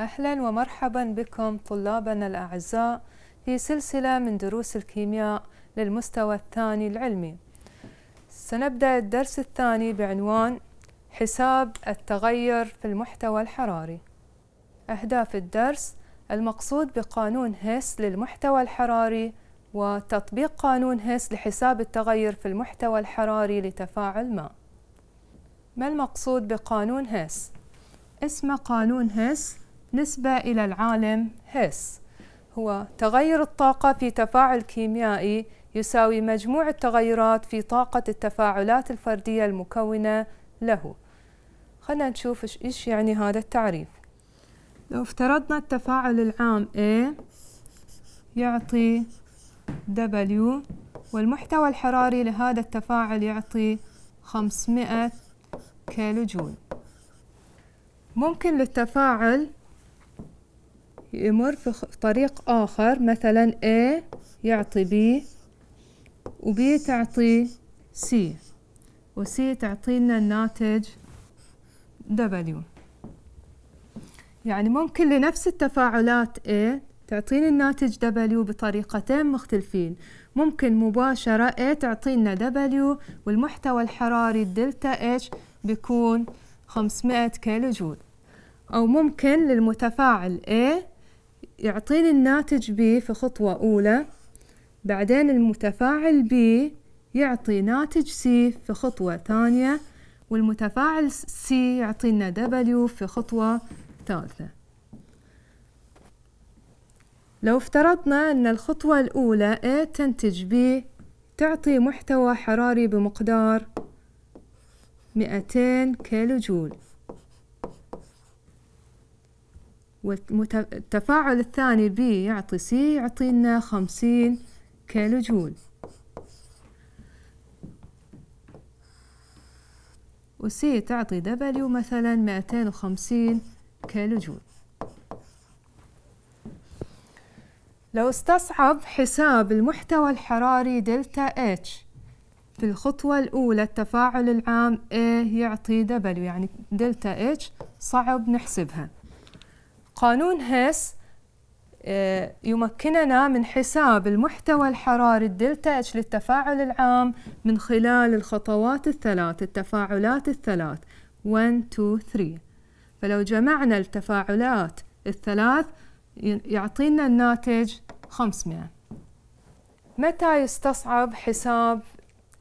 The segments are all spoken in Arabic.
أهلا ومرحبا بكم طلابنا الأعزاء في سلسلة من دروس الكيمياء للمستوى الثاني العلمي سنبدأ الدرس الثاني بعنوان حساب التغير في المحتوى الحراري أهداف الدرس المقصود بقانون هيس للمحتوى الحراري وتطبيق قانون هيس لحساب التغير في المحتوى الحراري لتفاعل ما ما المقصود بقانون هيس؟ اسم قانون هيس نسبة إلى العالم هيس هو تغير الطاقة في تفاعل كيميائي يساوي مجموع التغيرات في طاقة التفاعلات الفردية المكونة له خلنا نشوف إيش يعني هذا التعريف لو افترضنا التفاعل العام A يعطي W والمحتوى الحراري لهذا التفاعل يعطي 500 كيلو جول ممكن للتفاعل يمر في طريق آخر مثلا A يعطي B وبي تعطي C وسي تعطي لنا الناتج W يعني ممكن لنفس التفاعلات A تعطيني الناتج W بطريقتين مختلفين ممكن مباشرة A تعطينا W والمحتوى الحراري الدلتا H بيكون 500 كيلو جول أو ممكن للمتفاعل A يعطيني الناتج بي في خطوة أولى بعدين المتفاعل بي يعطي ناتج سي في خطوة ثانية والمتفاعل سي يعطينا دبليو في خطوة ثالثة لو افترضنا أن الخطوة الأولى A تنتج B تعطي محتوى حراري بمقدار 200 كيلو جول والتفاعل الثاني بي يعطي سي يعطينا خمسين كيلو جول وسي تعطي دبليو مثلا مائتين وخمسين كيلو جول لو استصعب حساب المحتوى الحراري دلتا اتش في الخطوة الأولى التفاعل العام A يعطي W يعني دلتا H صعب نحسبها قانون هيس آه، يمكننا من حساب المحتوى الحراري الدلتا اتش للتفاعل العام من خلال الخطوات الثلاث التفاعلات الثلاث 1 2 3 فلو جمعنا التفاعلات الثلاث يعطينا الناتج 500 متى يستصعب حساب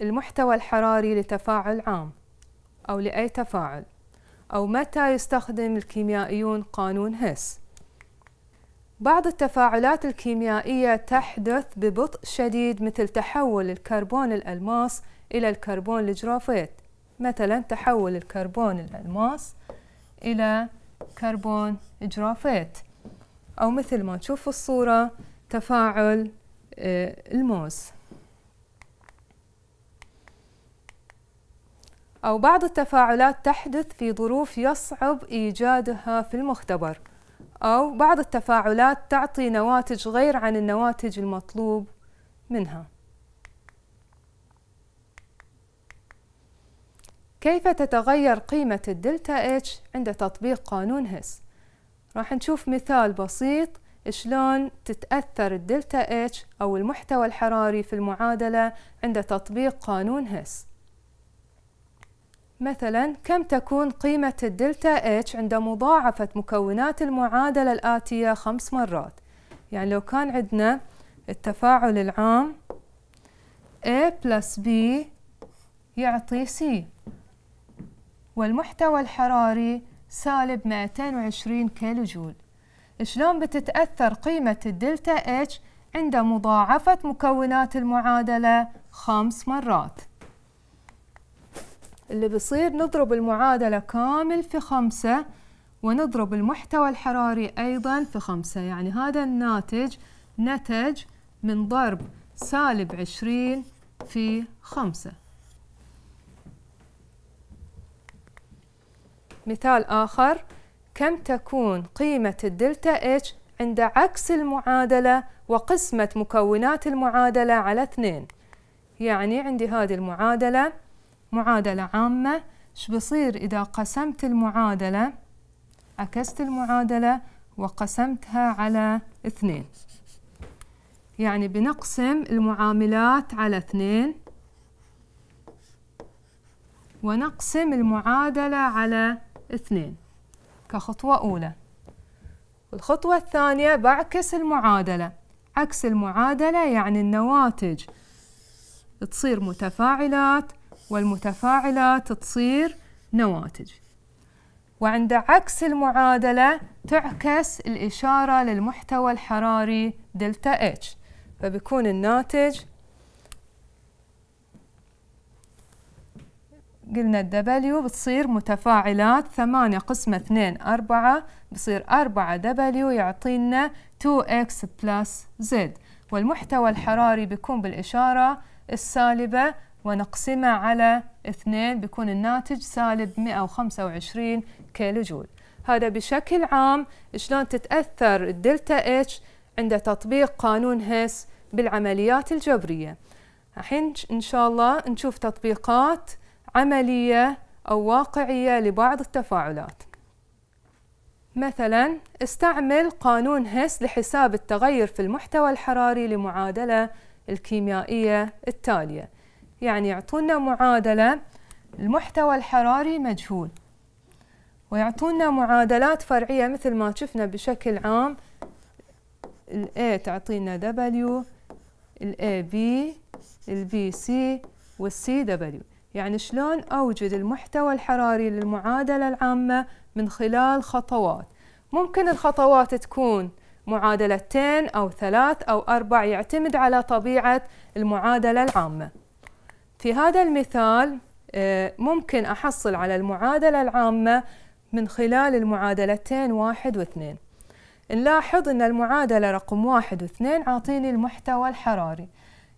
المحتوى الحراري لتفاعل عام أو لأي تفاعل أو متى يستخدم الكيميائيون قانون هيس بعض التفاعلات الكيميائية تحدث ببطء شديد مثل تحول الكربون الألماس إلى الكربون الجرافيت مثلا تحول الكربون الألماس إلى كربون جرافيت أو مثل ما نشوف في الصورة تفاعل آه، الموز أو بعض التفاعلات تحدث في ظروف يصعب إيجادها في المختبر أو بعض التفاعلات تعطي نواتج غير عن النواتج المطلوب منها كيف تتغير قيمة الدلتا اتش عند تطبيق قانون هيس راح نشوف مثال بسيط شلون تتأثر الدلتا اتش أو المحتوى الحراري في المعادلة عند تطبيق قانون هيس مثلا كم تكون قيمة الدلتا اتش عند مضاعفة مكونات المعادلة الآتية خمس مرات يعني لو كان عندنا التفاعل العام A plus B يعطي C والمحتوى الحراري سالب 220 كيلو جول شلون بتتأثر قيمة الدلتا H عند مضاعفة مكونات المعادلة خمس مرات اللي بصير نضرب المعادلة كامل في خمسة ونضرب المحتوى الحراري أيضا في خمسة يعني هذا الناتج نتج من ضرب سالب عشرين في خمسة مثال آخر كم تكون قيمة الدلتا H عند عكس المعادلة وقسمة مكونات المعادلة على اثنين يعني عندي هذه المعادلة معادلة عامة ايش بصير إذا قسمت المعادلة عكست المعادلة وقسمتها على اثنين يعني بنقسم المعاملات على اثنين ونقسم المعادلة على اثنين كخطوة أولى الخطوة الثانية بعكس المعادلة عكس المعادلة يعني النواتج تصير متفاعلات والمتفاعلات تصير نواتج وعند عكس المعادلة تعكس الإشارة للمحتوى الحراري دلتا H فبيكون الناتج قلنا الدبليو بتصير متفاعلات ثمانية قسمة اثنين أربعة بصير أربعة دبليو يعطينا 2x plus z والمحتوى الحراري بيكون بالإشارة السالبة ونقسمه على اثنين بيكون الناتج سالب 125 كيلو جول هذا بشكل عام شلون تتأثر الدلتا اتش عند تطبيق قانون هيس بالعمليات الجبرية الحين إن شاء الله نشوف تطبيقات عملية أو واقعية لبعض التفاعلات مثلا استعمل قانون هيس لحساب التغير في المحتوى الحراري لمعادلة الكيميائية التالية يعني يعطونا معادلة المحتوى الحراري مجهول ويعطونا معادلات فرعية مثل ما شفنا بشكل عام الـ A تعطينا W الـ A B الـ B C والـ C W يعني شلون أوجد المحتوى الحراري للمعادلة العامة من خلال خطوات ممكن الخطوات تكون معادلتين أو ثلاث أو أربع يعتمد على طبيعة المعادلة العامة في هذا المثال آه، ممكن أحصل على المعادلة العامة من خلال المعادلتين واحد واثنين نلاحظ أن المعادلة رقم واحد واثنين عاطيني المحتوى الحراري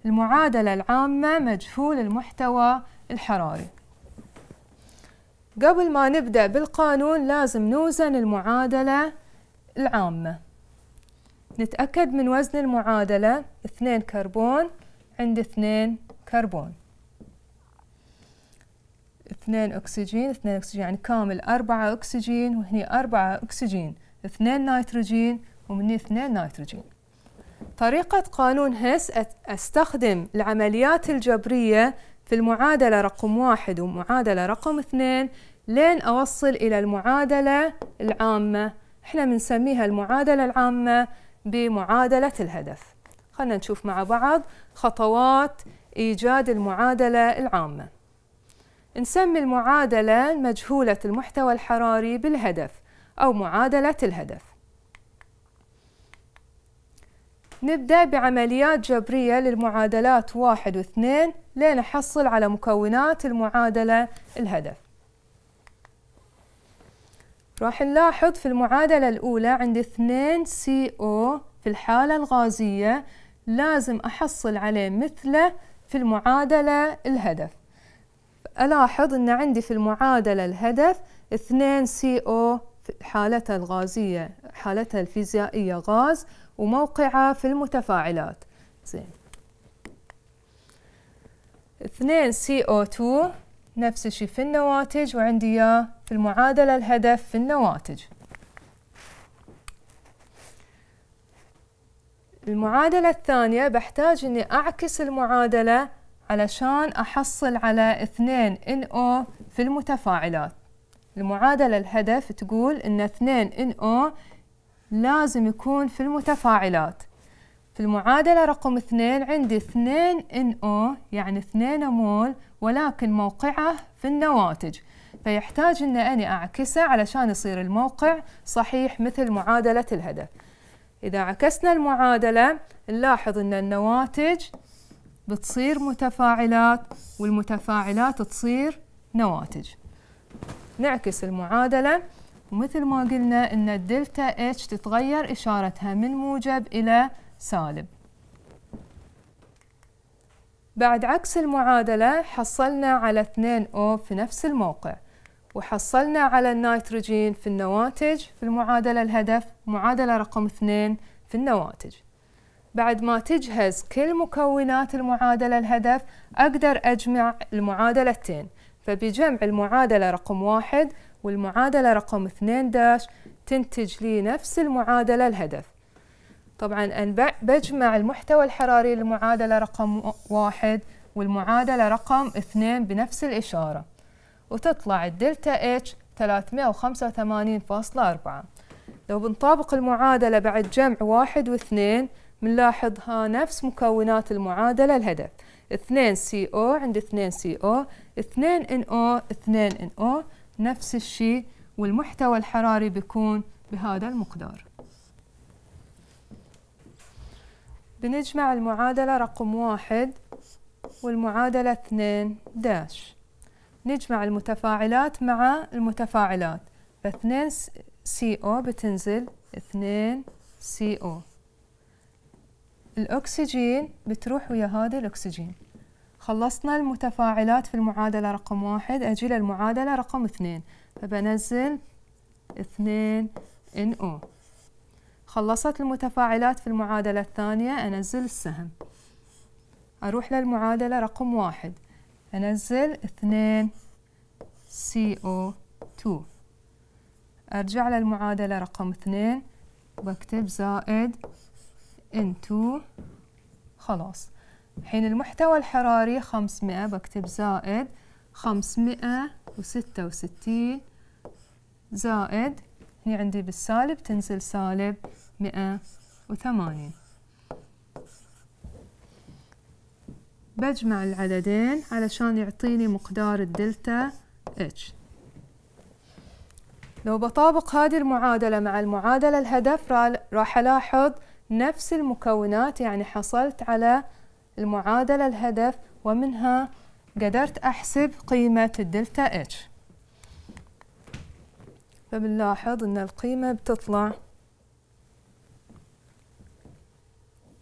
المعادلة العامة مجهول المحتوى الحراري قبل ما نبدأ بالقانون لازم نوزن المعادلة العامة نتأكد من وزن المعادلة اثنين كربون عند اثنين كربون اثنين أكسجين اثنين أكسجين يعني كامل أربعة أكسجين وهني أربعة أكسجين اثنين نيتروجين ومني اثنين نيتروجين طريقة قانون هس أستخدم العمليات الجبرية في المعادلة رقم واحد ومعادلة رقم اثنين لين أوصل إلى المعادلة العامة احنا بنسميها المعادلة العامة بمعادلة الهدف خلنا نشوف مع بعض خطوات إيجاد المعادلة العامة نسمي المعادلة مجهولة المحتوى الحراري بالهدف أو معادلة الهدف نبدأ بعمليات جبرية للمعادلات واحد واثنين لنحصل على مكونات المعادلة الهدف راح نلاحظ في المعادلة الأولى عند 2 CO في الحالة الغازية لازم أحصل عليه مثله في المعادلة الهدف ألاحظ أن عندي في المعادلة الهدف 2 CO حالتها الغازية حالتها الفيزيائية غاز وموقعها في المتفاعلات زين 2 CO2 نفس الشيء في النواتج وعندي إياه في المعادلة الهدف في النواتج المعادلة الثانية بحتاج أني أعكس المعادلة علشان أحصل على 2 NO في المتفاعلات المعادلة الهدف تقول إن 2 NO لازم يكون في المتفاعلات في المعادلة رقم 2 عندي 2 NO يعني 2 مول ولكن موقعه في النواتج فيحتاج إن أنا أعكسه علشان يصير الموقع صحيح مثل معادلة الهدف إذا عكسنا المعادلة نلاحظ أن النواتج بتصير متفاعلات والمتفاعلات تصير نواتج نعكس المعادلة ومثل ما قلنا أن الدلتا H تتغير إشارتها من موجب إلى سالب بعد عكس المعادلة حصلنا على 2O في نفس الموقع وحصلنا على النيتروجين في النواتج في المعادلة الهدف معادلة رقم 2 في النواتج بعد ما تجهز كل مكونات المعادلة الهدف أقدر أجمع المعادلتين فبجمع المعادلة رقم واحد والمعادلة رقم اثنين داش تنتج لي نفس المعادلة الهدف طبعا أن بجمع المحتوى الحراري للمعادلة رقم واحد والمعادلة رقم اثنين بنفس الإشارة وتطلع الدلتا اتش 385.4 لو بنطابق المعادلة بعد جمع واحد واثنين بنلاحظها نفس مكونات المعادلة الهدف 2 CO عند 2 CO 2 NO 2 NO نفس الشيء والمحتوى الحراري بيكون بهذا المقدار بنجمع المعادلة رقم واحد والمعادلة اثنين داش نجمع المتفاعلات مع المتفاعلات فاثنين سي او بتنزل اثنين سي او الأكسجين بتروح ويا هذا الأكسجين خلصنا المتفاعلات في المعادلة رقم واحد أجي للمعادلة رقم اثنين فبنزل اثنين NO خلصت المتفاعلات في المعادلة الثانية أنزل السهم أروح للمعادلة رقم واحد أنزل اثنين CO2 أرجع للمعادلة رقم اثنين وأكتب زائد into خلاص حين المحتوى الحراري 500 بكتب زائد 566 زائد هنا عندي بالسالب تنزل سالب 180 بجمع العددين علشان يعطيني مقدار الدلتا اتش لو بطابق هذه المعادلة مع المعادلة الهدف راح ألاحظ نفس المكونات يعني حصلت على المعادلة الهدف ومنها قدرت أحسب قيمة الدلتا اتش فبنلاحظ أن القيمة بتطلع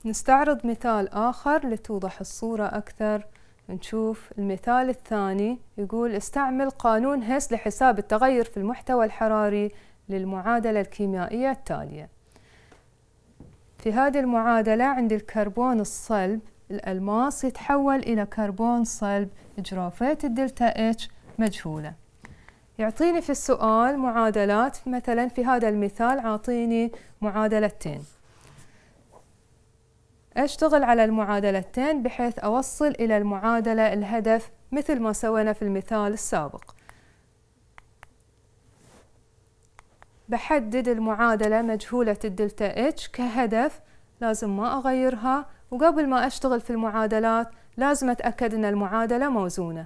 نستعرض مثال آخر لتوضح الصورة أكثر نشوف المثال الثاني يقول استعمل قانون هيس لحساب التغير في المحتوى الحراري للمعادلة الكيميائية التالية في هذه المعادلة عند الكربون الصلب الألماس يتحول إلى كربون صلب جرافيت الدلتا اتش مجهولة يعطيني في السؤال معادلات مثلا في هذا المثال عاطيني معادلتين أشتغل على المعادلتين بحيث أوصل إلى المعادلة الهدف مثل ما سوينا في المثال السابق بحدد المعادلة مجهولة الدلتا اتش كهدف لازم ما أغيرها وقبل ما أشتغل في المعادلات لازم أتأكد أن المعادلة موزونة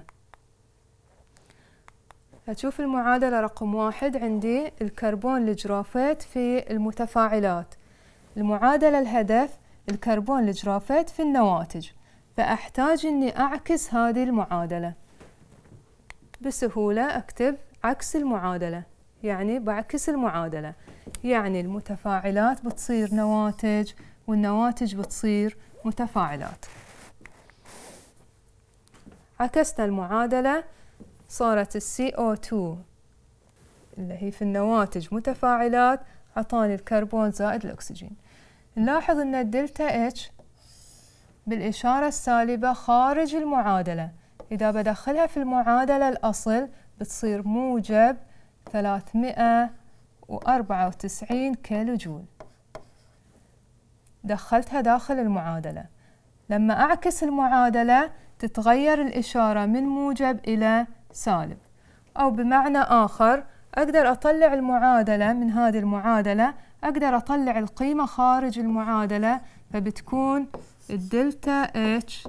أشوف المعادلة رقم واحد عندي الكربون الجرافيت في المتفاعلات المعادلة الهدف الكربون الجرافيت في النواتج فأحتاج أني أعكس هذه المعادلة بسهولة أكتب عكس المعادلة يعني بعكس المعادلة يعني المتفاعلات بتصير نواتج والنواتج بتصير متفاعلات عكسنا المعادلة صارت السي co 2 اللي هي في النواتج متفاعلات عطاني الكربون زائد الأكسجين نلاحظ أن الدلتا H بالإشارة السالبة خارج المعادلة إذا بدخلها في المعادلة الأصل بتصير موجب 394 كيلو جول دخلتها داخل المعادلة لما أعكس المعادلة تتغير الإشارة من موجب إلى سالب أو بمعنى آخر أقدر أطلع المعادلة من هذه المعادلة أقدر أطلع القيمة خارج المعادلة فبتكون الدلتا اتش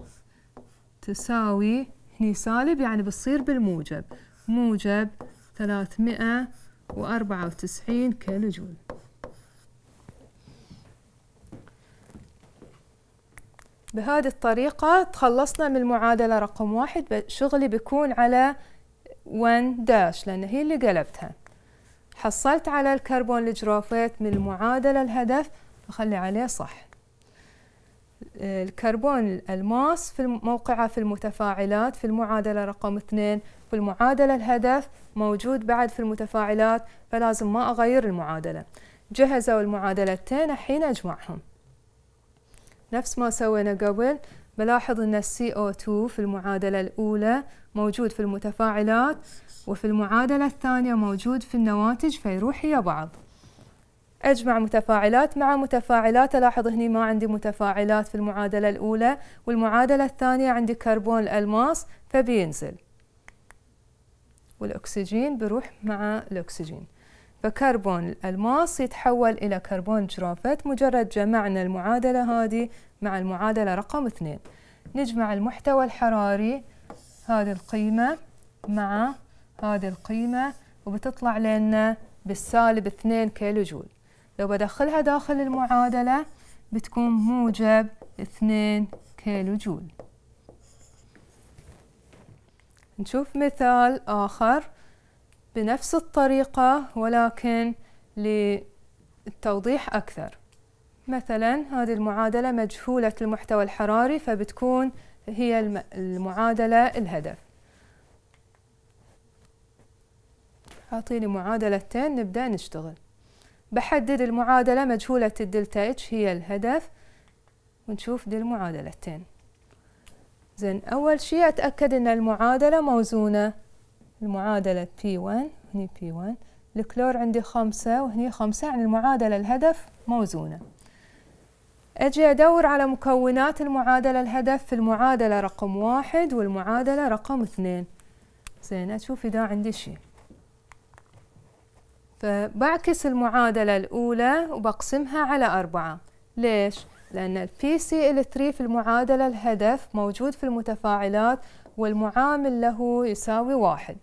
تساوي هني سالب يعني بتصير بالموجب موجب ثلاثمائة وأربعة وتسعين كيلو جول بهذه الطريقة تخلصنا من المعادلة رقم واحد شغلي بيكون على 1 داش لأن هي اللي قلبتها حصلت على الكربون الجروفيت من المعادلة الهدف فخلي عليه صح الكربون الألماس في موقعه في المتفاعلات في المعادلة رقم اثنين والمعادلة الهدف موجود بعد في المتفاعلات فلازم ما أغير المعادلة جهزوا المعادلتين الحين أجمعهم نفس ما سوينا قبل بلاحظ أن co 2 في المعادلة الأولى موجود في المتفاعلات وفي المعادلة الثانية موجود في النواتج فيروح إلى بعض أجمع متفاعلات مع متفاعلات ألاحظ هني ما عندي متفاعلات في المعادلة الأولى والمعادلة الثانية عندي كربون الألماس فبينزل والأكسجين بروح مع الأكسجين فكربون الألماس يتحول إلى كربون جرافيت مجرد جمعنا المعادلة هذه مع المعادلة رقم اثنين نجمع المحتوى الحراري هذه القيمة مع هذه القيمة وبتطلع لنا بالسالب اثنين كيلو جول لو بدخلها داخل المعادلة بتكون موجب اثنين كيلو جول نشوف مثال آخر بنفس الطريقة ولكن للتوضيح أكثر مثلا هذه المعادلة مجهولة المحتوى الحراري فبتكون هي المعادلة الهدف أعطيني معادلتين نبدأ نشتغل بحدد المعادلة مجهولة الدلتا اتش هي الهدف ونشوف دي المعادلتين زين أول شيء أتأكد أن المعادلة موزونة المعادلة P1 هني P1 الكلور عندي خمسة وهني خمسة يعني المعادلة الهدف موزونة أجي أدور على مكونات المعادلة الهدف في المعادلة رقم واحد والمعادلة رقم اثنين زين أشوف إذا عندي شيء فبعكس المعادلة الأولى وبقسمها على أربعة ليش؟ لأن البي سي ال 3 في المعادلة الهدف موجود في المتفاعلات والمعامل له يساوي واحد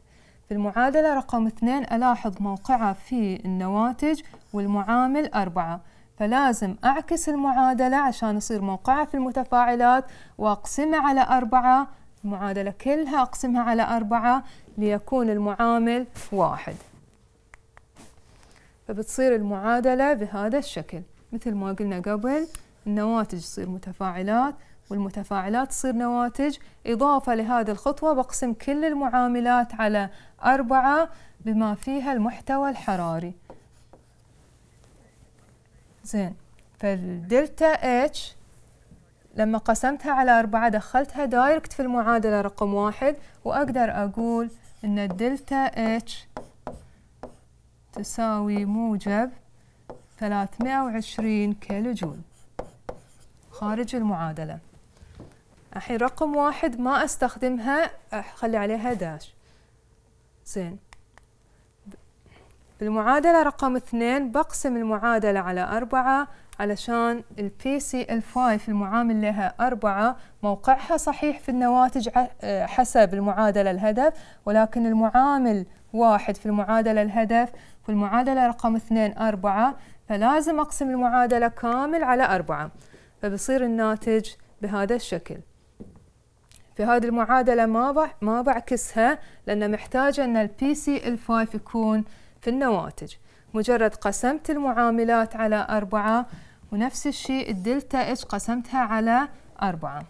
في المعادلة رقم اثنين ألاحظ موقعها في النواتج والمعامل أربعة فلازم أعكس المعادلة عشان يصير موقعها في المتفاعلات وأقسمها على أربعة المعادلة كلها أقسمها على أربعة ليكون المعامل واحد فبتصير المعادلة بهذا الشكل مثل ما قلنا قبل النواتج تصير متفاعلات والمتفاعلات تصير نواتج إضافة لهذه الخطوة بقسم كل المعاملات على أربعة بما فيها المحتوى الحراري زين فالدلتا اتش لما قسمتها على أربعة دخلتها دايركت في المعادلة رقم واحد وأقدر أقول إن الدلتا اتش تساوي موجب 320 كيلو جول خارج المعادلة الحين رقم واحد ما استخدمها اخلي عليها داش زين بالمعادلة رقم اثنين بقسم المعادلة على أربعة علشان الـ pcl 5 المعامل لها أربعة موقعها صحيح في النواتج حسب المعادلة الهدف ولكن المعامل واحد في المعادلة الهدف في المعادلة رقم اثنين أربعة فلازم أقسم المعادلة كامل على أربعة فبصير الناتج بهذا الشكل في هذه المعادلة ما ما بعكسها لأن محتاجة أن البي سي ال 5 يكون في النواتج مجرد قسمت المعاملات على أربعة ونفس الشيء الدلتا اتش قسمتها على أربعة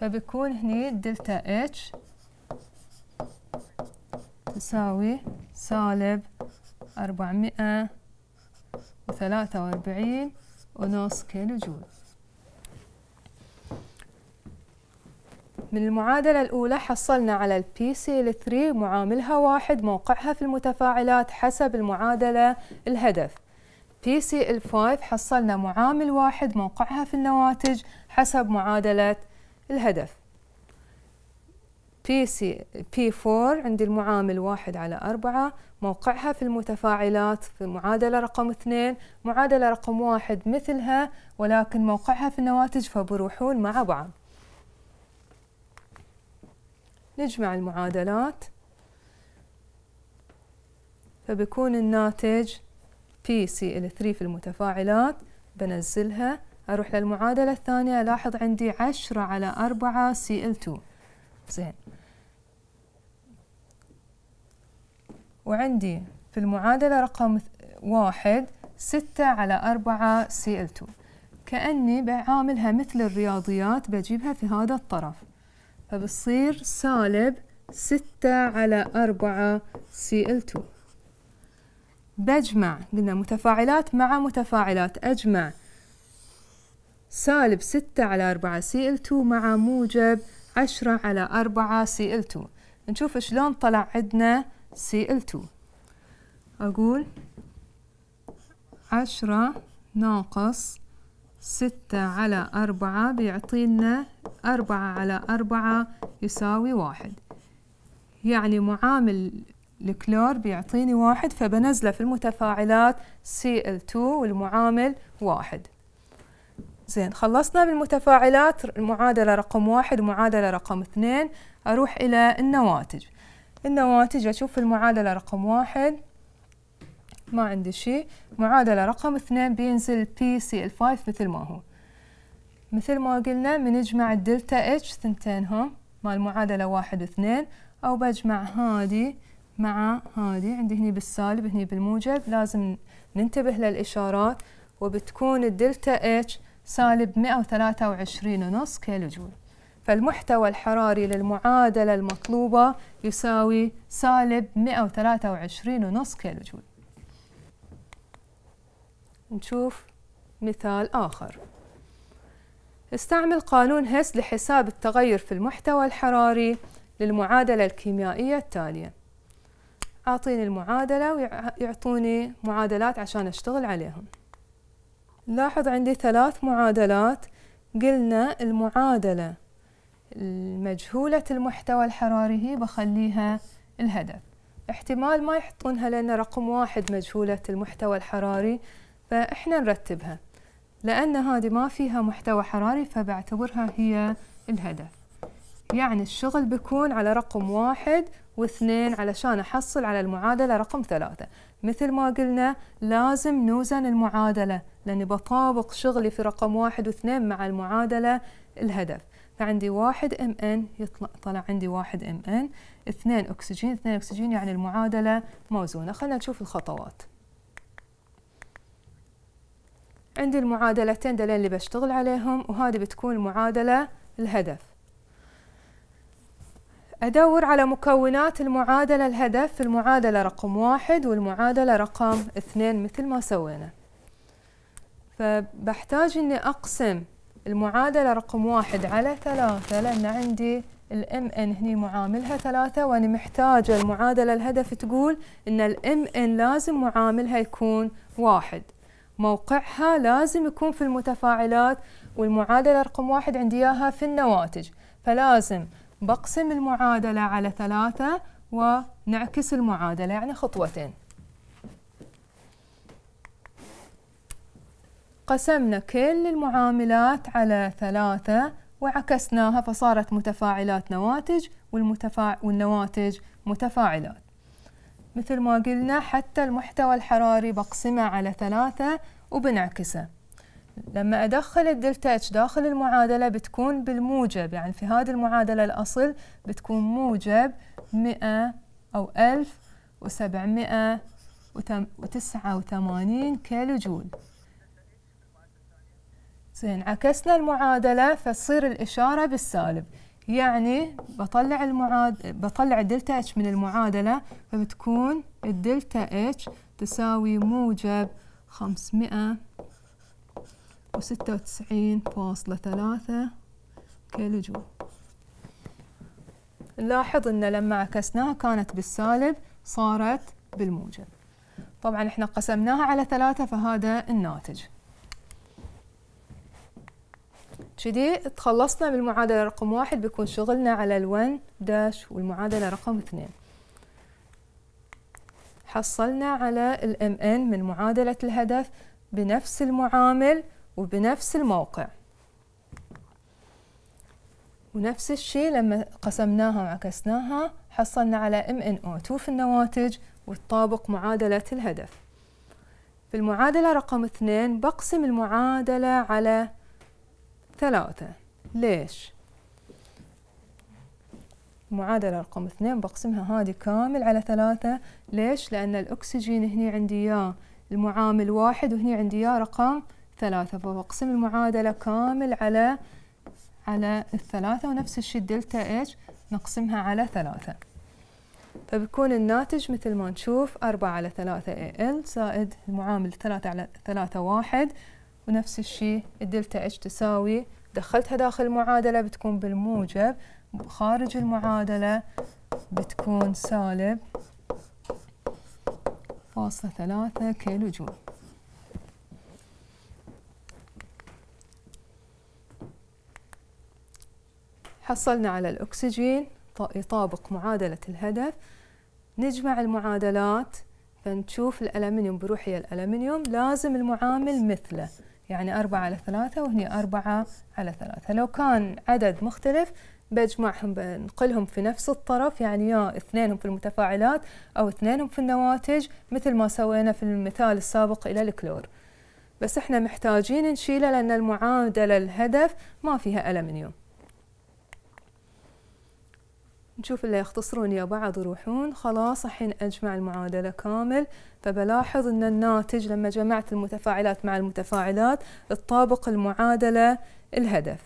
فبكون هني الدلتا اتش تساوي سالب أربعمائة وثلاثة وأربعين ونص كيلو جول من المعادلة الأولى حصلنا على الـ PCl3 معاملها واحد موقعها في المتفاعلات حسب المعادلة الهدف PCl5 حصلنا معامل واحد موقعها في النواتج حسب معادلة الهدف PC P4 عندي المعامل واحد على أربعة موقعها في المتفاعلات في معادلة رقم اثنين معادلة رقم واحد مثلها ولكن موقعها في النواتج فبروحون مع بعض نجمع المعادلات فبكون الناتج PCl3 في المتفاعلات بنزلها أروح للمعادلة الثانية ألاحظ عندي عشرة على أربعة Cl2 زين وعندي في المعادلة رقم واحد ستة على أربعة Cl2 كأني بعاملها مثل الرياضيات بجيبها في هذا الطرف فبصير سالب ستة على أربعة Cl2 بجمع قلنا متفاعلات مع متفاعلات أجمع سالب ستة على أربعة Cl2 مع موجب عشرة على أربعة Cl2 نشوف شلون طلع عندنا Cl2 أقول عشرة ناقص ستة على أربعة بيعطينا أربعة على أربعة يساوي واحد يعني معامل الكلور بيعطيني واحد فبنزله في المتفاعلات Cl2 والمعامل واحد زين خلصنا بالمتفاعلات المعادلة رقم واحد معادلة رقم اثنين أروح إلى النواتج النواتج أشوف المعادلة رقم واحد ما عندي شيء معادلة رقم اثنين بينزل بي سي ال 5 مثل ما هو مثل ما قلنا بنجمع الدلتا اتش ثنتينهم مع المعادلة واحد واثنين أو بجمع هادي مع هادي عندي هني بالسالب هني بالموجب لازم ننتبه للإشارات وبتكون الدلتا اتش سالب مئة وثلاثة وعشرين ونص كيلو جول فالمحتوى الحراري للمعادلة المطلوبة يساوي سالب 123.5 كيلو جول نشوف مثال آخر استعمل قانون هيس لحساب التغير في المحتوى الحراري للمعادلة الكيميائية التالية أعطيني المعادلة ويعطوني معادلات عشان أشتغل عليهم لاحظ عندي ثلاث معادلات قلنا المعادلة مجهولة المحتوى الحراري هي بخليها الهدف احتمال ما يحطونها لأن رقم واحد مجهولة المحتوى الحراري فإحنا نرتبها لأن هذه ما فيها محتوى حراري فبعتبرها هي الهدف يعني الشغل بيكون على رقم واحد واثنين علشان أحصل على المعادلة رقم ثلاثة مثل ما قلنا لازم نوزن المعادلة لأني بطابق شغلي في رقم واحد واثنين مع المعادلة الهدف فعندي واحد ام ان يطلع طلع عندي واحد ام ان اثنين اكسجين اثنين اكسجين يعني المعادلة موزونة خلينا نشوف الخطوات عندي المعادلتين دلين اللي بشتغل عليهم وهذه بتكون المعادلة الهدف أدور على مكونات المعادلة الهدف في المعادلة رقم واحد والمعادلة رقم اثنين مثل ما سوينا فبحتاج أني أقسم المعادلة رقم واحد على ثلاثة لأن عندي الام ان هني معاملها ثلاثة وأنا محتاجة المعادلة الهدف تقول أن الام ان لازم معاملها يكون واحد موقعها لازم يكون في المتفاعلات والمعادلة رقم واحد عندي إياها في النواتج فلازم بقسم المعادلة على ثلاثة ونعكس المعادلة يعني خطوتين قسمنا كل المعاملات على ثلاثة وعكسناها فصارت متفاعلات نواتج والمتفا... والنواتج متفاعلات مثل ما قلنا حتى المحتوى الحراري بقسمه على ثلاثة وبنعكسه لما أدخل الدلتا اتش داخل المعادلة بتكون بالموجب يعني في هذه المعادلة الأصل بتكون موجب مئة أو ألف وسبعمائة وتسعة وثمانين كيلو جول زين عكسنا المعادلة فتصير الإشارة بالسالب يعني بطلع المعاد بطلع الدلتا اتش من المعادلة فبتكون الدلتا اتش تساوي موجب 596.3 كيلو جول نلاحظ ان لما عكسناها كانت بالسالب صارت بالموجب طبعا احنا قسمناها على ثلاثة فهذا الناتج كذي تخلصنا من المعادلة رقم واحد بيكون شغلنا على ال1 داش والمعادلة رقم اثنين حصلنا على ال MN من معادلة الهدف بنفس المعامل وبنفس الموقع ونفس الشيء لما قسمناها وعكسناها حصلنا على MnO2 في النواتج وتطابق معادلة الهدف في المعادلة رقم اثنين بقسم المعادلة على ثلاثة ليش؟ معادلة رقم اثنين بقسمها هذه كامل على ثلاثة ليش؟ لأن الأكسجين هني عندي إياه المعامل واحد وهني عندي إياه رقم ثلاثة فبقسم المعادلة كامل على على الثلاثة ونفس الشيء الدلتا إيش نقسمها على ثلاثة فبيكون الناتج مثل ما نشوف أربعة على ثلاثة AL زائد المعامل ثلاثة على ثلاثة واحد ونفس الشيء الدلتا اتش تساوي دخلتها داخل المعادلة بتكون بالموجب خارج المعادلة بتكون سالب فاصلة ثلاثة كيلو جول حصلنا على الأكسجين يطابق معادلة الهدف نجمع المعادلات فنشوف الألمنيوم بروحية الألمنيوم لازم المعامل مثله يعني أربعة على ثلاثة وهنا أربعة على ثلاثة لو كان عدد مختلف بجمعهم بنقلهم في نفس الطرف يعني يا اثنينهم في المتفاعلات أو اثنينهم في النواتج مثل ما سوينا في المثال السابق إلى الكلور بس احنا محتاجين نشيله لأن المعادلة الهدف ما فيها ألمنيوم نشوف اللي يختصرون يا بعض يروحون خلاص الحين أجمع المعادلة كامل فبلاحظ أن الناتج لما جمعت المتفاعلات مع المتفاعلات تطابق المعادلة الهدف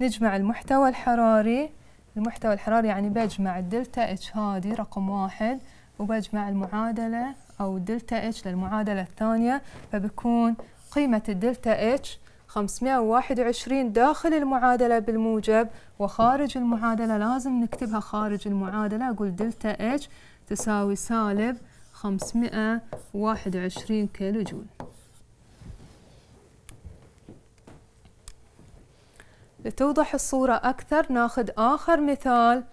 نجمع المحتوى الحراري المحتوى الحراري يعني بجمع الدلتا اتش هذه رقم واحد وبجمع المعادلة أو دلتا اتش للمعادلة الثانية فبكون قيمة الدلتا اتش 521 داخل المعادلة بالموجب وخارج المعادلة لازم نكتبها خارج المعادلة أقول دلتا اتش تساوي سالب 521 كيلو جول لتوضح الصورة أكثر ناخذ آخر مثال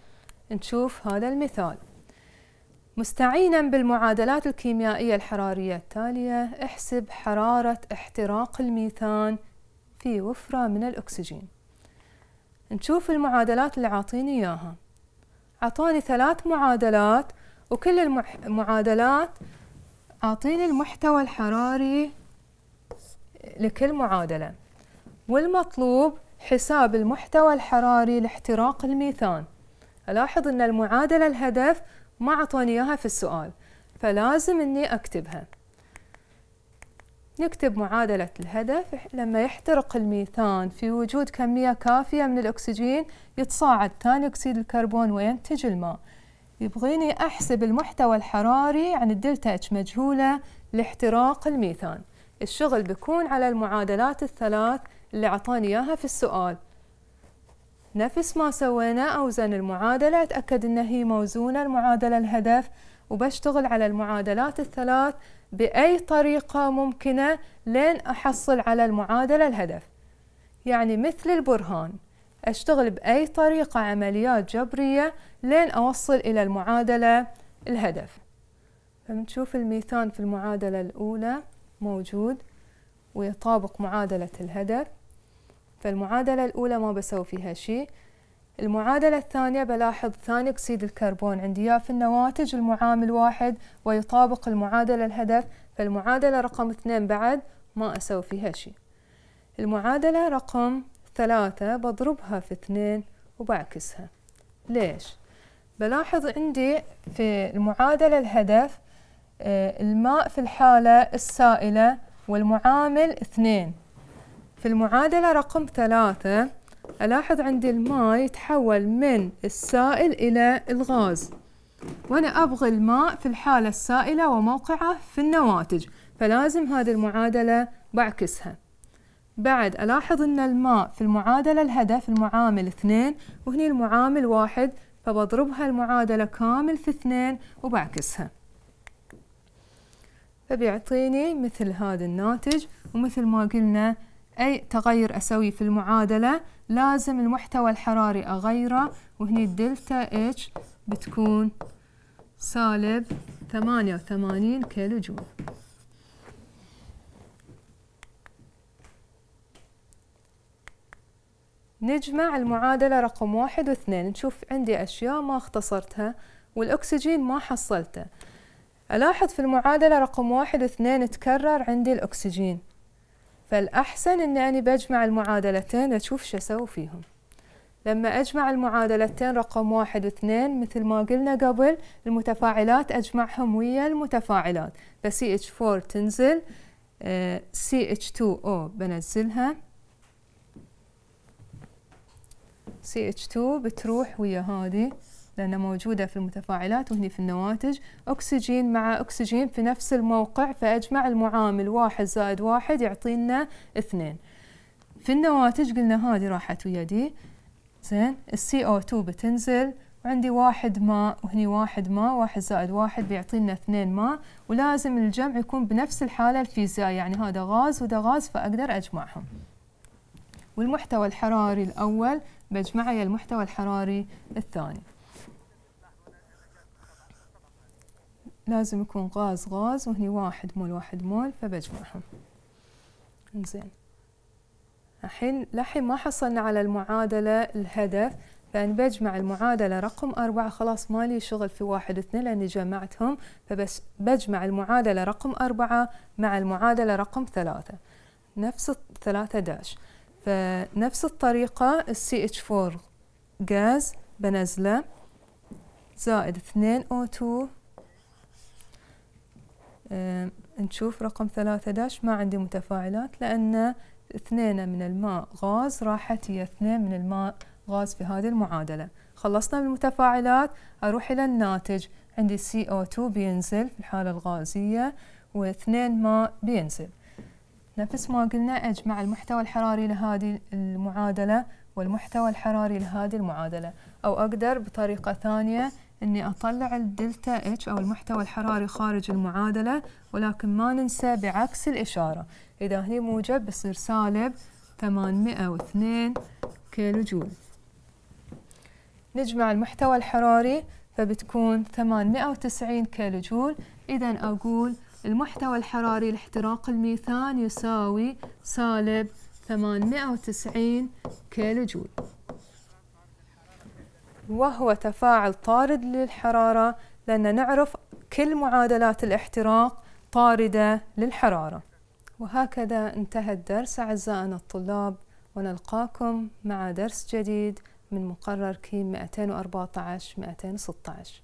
نشوف هذا المثال مستعينا بالمعادلات الكيميائية الحرارية التالية احسب حرارة احتراق الميثان في وفرة من الأكسجين نشوف المعادلات اللي عاطيني إياها عطاني ثلاث معادلات وكل المعادلات عاطيني المحتوى الحراري لكل معادلة والمطلوب حساب المحتوى الحراري لاحتراق الميثان ألاحظ أن المعادلة الهدف ما عطوني إياها في السؤال فلازم أني أكتبها نكتب معادلة الهدف لما يحترق الميثان في وجود كمية كافية من الأكسجين يتصاعد ثاني أكسيد الكربون وينتج الماء يبغيني أحسب المحتوى الحراري عن الدلتا اتش مجهولة لاحتراق الميثان الشغل بيكون على المعادلات الثلاث اللي أعطاني إياها في السؤال نفس ما سوينا أوزن المعادلة أتأكد إن هي موزونة المعادلة الهدف وبشتغل على المعادلات الثلاث بأي طريقة ممكنة لين أحصل على المعادلة الهدف يعني مثل البرهان أشتغل بأي طريقة عمليات جبرية لين أوصل إلى المعادلة الهدف فنشوف الميثان في المعادلة الأولى موجود ويطابق معادلة الهدف فالمعادلة الأولى ما بسوي فيها شيء المعادلة الثانية بلاحظ ثاني أكسيد الكربون عندي في النواتج المعامل واحد ويطابق المعادلة الهدف فالمعادلة رقم اثنين بعد ما أسوي فيها شيء المعادلة رقم ثلاثة بضربها في اثنين وبعكسها ليش؟ بلاحظ عندي في المعادلة الهدف آه، الماء في الحالة السائلة والمعامل اثنين في المعادلة رقم ثلاثة ألاحظ عندي الماء يتحول من السائل إلى الغاز وأنا أبغى الماء في الحالة السائلة وموقعه في النواتج فلازم هذه المعادلة بعكسها بعد ألاحظ أن الماء في المعادلة الهدف المعامل اثنين وهني المعامل واحد فبضربها المعادلة كامل في اثنين وبعكسها فبيعطيني مثل هذا الناتج ومثل ما قلنا أي تغير أسوي في المعادلة لازم المحتوى الحراري أغيره وهني الدلتا اتش بتكون سالب ثمانية وثمانين كيلو جول نجمع المعادلة رقم واحد واثنين نشوف عندي أشياء ما اختصرتها والأكسجين ما حصلته ألاحظ في المعادلة رقم واحد واثنين تكرر عندي الأكسجين فالأحسن أني أنا بجمع المعادلتين أشوف شو أسوي فيهم لما أجمع المعادلتين رقم واحد واثنين مثل ما قلنا قبل المتفاعلات أجمعهم ويا المتفاعلات ف CH4 تنزل آه، CH2O بنزلها CH2 بتروح ويا هذه لأنها موجودة في المتفاعلات وهني في النواتج أكسجين مع أكسجين في نفس الموقع فأجمع المعامل واحد زائد واحد يعطينا اثنين في النواتج قلنا هذه راحت ويا دي زين السي او 2 بتنزل وعندي واحد ماء وهني واحد ماء واحد زائد واحد بيعطينا اثنين ماء ولازم الجمع يكون بنفس الحالة الفيزيائية يعني هذا غاز وده غاز فأقدر أجمعهم والمحتوى الحراري الأول بجمعه المحتوى الحراري الثاني لازم يكون غاز غاز وهني واحد مول واحد مول فبجمعهم زين الحين لحين ما حصلنا على المعادلة الهدف فأن بجمع المعادلة رقم أربعة خلاص ما لي شغل في واحد اثنين لأني جمعتهم فبس بجمع المعادلة رقم أربعة مع المعادلة رقم ثلاثة نفس الثلاثة داش فنفس الطريقة السي اتش 4 غاز بنزله زائد اثنين O2 آه، نشوف رقم 13 ما عندي متفاعلات لأن اثنين من الماء غاز راحت هي اثنين من الماء غاز في هذه المعادلة خلصنا من المتفاعلات أروح إلى الناتج عندي CO2 بينزل في الحالة الغازية واثنين ماء بينزل نفس ما قلنا أجمع المحتوى الحراري لهذه المعادلة والمحتوى الحراري لهذه المعادلة أو أقدر بطريقة ثانية اني اطلع الدلتا اتش او المحتوى الحراري خارج المعادله ولكن ما ننسى بعكس الاشاره اذا هني موجب بصير سالب 802 كيلو جول نجمع المحتوى الحراري فبتكون 890 كيلو جول اذا اقول المحتوى الحراري لاحتراق الميثان يساوي سالب 890 كيلو جول وهو تفاعل طارد للحرارة لأن نعرف كل معادلات الاحتراق طاردة للحرارة وهكذا انتهى الدرس أعزائنا الطلاب ونلقاكم مع درس جديد من مقرر كيم 214-216